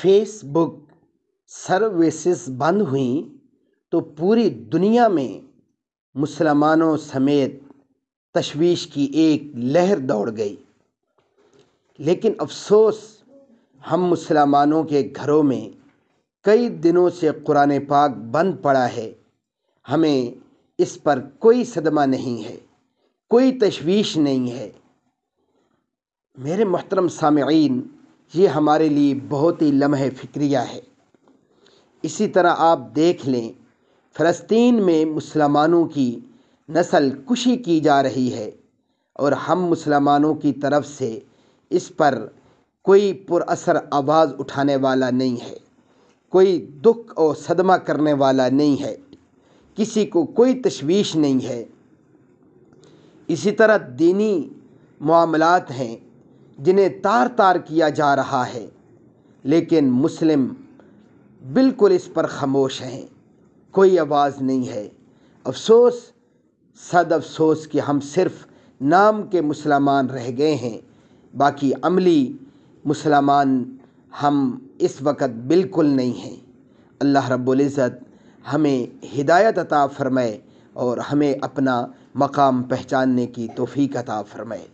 Facebook services बंद हुई तो पूरी दुनिया में मुसलमानों समेत तशवीश की एक लहर दौड़ गई लेकिन अफसोस हम मुसलमानों के घरों में कई दिनों से कुरान पाक बंद पड़ा है हमें इस पर कोई सदमा नहीं है कोई तशवीश नहीं है मेरे मोहतरम सामीन ये हमारे लिए बहुत ही लम्हे फ़िक्रिया है इसी तरह आप देख लें फ़लस्तीन में मुसलमानों की नस्ल कुशी की जा रही है और हम मुसलमानों की तरफ से इस पर कोई पुरअसर आवाज़ उठाने वाला नहीं है कोई दुख और सदमा करने वाला नहीं है किसी को कोई तशवीश नहीं है इसी तरह दीनी मामलात हैं जिन्हें तार तार किया जा रहा है लेकिन मुस्लिम बिल्कुल इस पर खामोश हैं कोई आवाज़ नहीं है अफसोस सद अफसोस कि हम सिर्फ नाम के मुसलमान रह गए हैं बाकी अमली मुसलमान हम इस वक्त बिल्कुल नहीं हैं अल्लाह रब्बुल इज़्ज़त हमें हिदायत अता फ़रमाए और हमें अपना मकाम पहचानने की तोफ़ी अता फ़रमाए